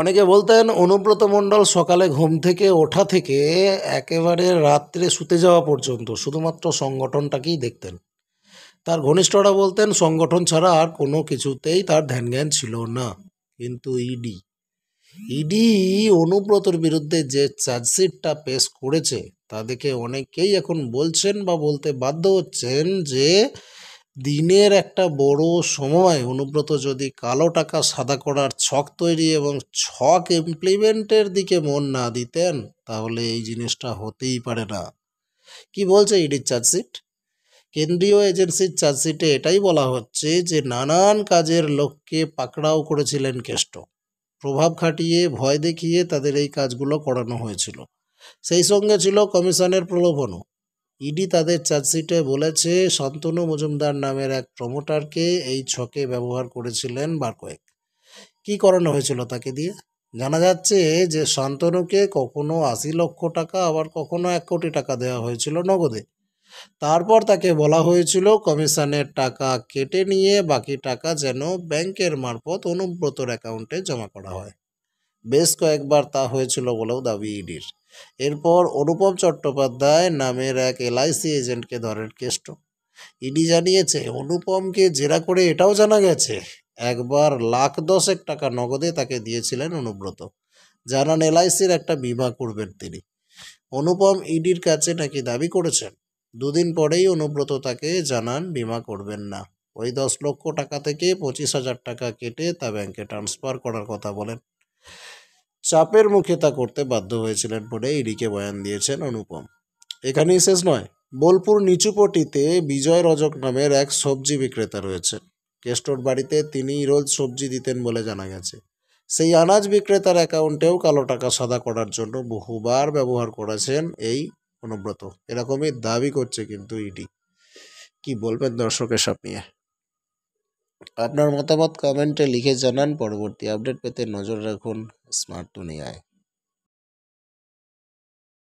অনেকে বলতেন অনুব্রত মণ্ডল সকালে ঘুম থেকে ওঠা থেকে একেবারে রাত্রে শুতে যাওয়া পর্যন্ত শুধুমাত্র সংগঠনটাকেই দেখতেন তার ঘনিষ্ঠরা বলতেন সংগঠন ছাড়া আর কোনো কিছুতেই তার ধ্যান জ্ঞান ছিল না কিন্তু ইডি ইডি অনুব্রতর বিরুদ্ধে যে চার্জশিটটা পেশ করেছে তা দেখে অনেকেই এখন বলছেন বা বলতে বাধ্য হচ্ছেন যে দিনের একটা বড় সময় অনুব্রত যদি কালো টাকা সাদা করার ছক তৈরি এবং ছক ইমপ্লিমেন্টের দিকে মন না দিতেন তাহলে এই জিনিসটা হতেই পারে না কি বলছে ইডির চার্জশিট কেন্দ্রীয় এজেন্সির চার্জশিটে এটাই বলা হচ্ছে যে নানান কাজের লোককে পাকড়াও করেছিলেন কেষ্ট প্রভাব খাটিয়ে ভয় দেখিয়ে তাদের এই কাজগুলো করানো হয়েছিল সেই সঙ্গে ছিল কমিশনের প্রলোভনও ইডি তাদের চার্জশিটে বলেছে শান্তনু মজুমদার নামের এক প্রমোটারকে এই ছকে ব্যবহার করেছিলেন কয়েক কী করানো হয়েছিল তাকে দিয়ে জানা যাচ্ছে যে শান্তনুকে কখনো আশি লক্ষ টাকা আবার কখনো এক কোটি টাকা দেওয়া হয়েছিল নগদে তারপর তাকে বলা হয়েছিল কমিশনের টাকা কেটে নিয়ে বাকি টাকা যেন ব্যাংকের মারফত অনুব্রতর অ্যাকাউন্টে জমা করা হয় বেশ কয়েকবার তা হয়েছিল বলেও দাবি ইডির এরপর অনুপম চট্টোপাধ্যায় নামের এক এলআইসি এজেন্টকে ধরেন কেষ্ট ইডি জানিয়েছে অনুপমকে জেরা করে এটাও জানা গেছে একবার লাখ দশেক টাকা নগদে তাকে দিয়েছিলেন অনুব্রত জানান এলআইসির একটা বিমা করবেন তিনি অনুপম ইডির কাছে নাকি দাবি করেছেন দুদিন পরেই অনুব্রত তাকে জানান বিমা করবেন না ওই দশ লক্ষ টাকা থেকে পঁচিশ হাজার টাকা কেটে তা ব্যাংকে ট্রান্সফার করার কথা বলেন চাপের মুখে তা করতে বাধ্য হয়েছিলেন বলে ইডিকে বয়ান দিয়েছেন অনুপম এখানেই শেষ নয় বোলপুর নিচুপটিতে বিজয় রজক নামের এক সবজি বিক্রেতা রয়েছে কেষ্টর বাড়িতে তিনি রোজ সবজি দিতেন বলে জানা গেছে সেই আনাজ বিক্রেতার অ্যাকাউন্টেও কালো টাকা সাদা করার জন্য বহুবার ব্যবহার করেছেন এই অনুব্রত এরকমই দাবি করছে কিন্তু ইডি কি বলবেন দর্শকের সব নিয়ে আপনার মতামত কমেন্টে লিখে জানান পরবর্তী আপডেট পেতে নজর রাখুন স্মার্ট দুনিয়ায়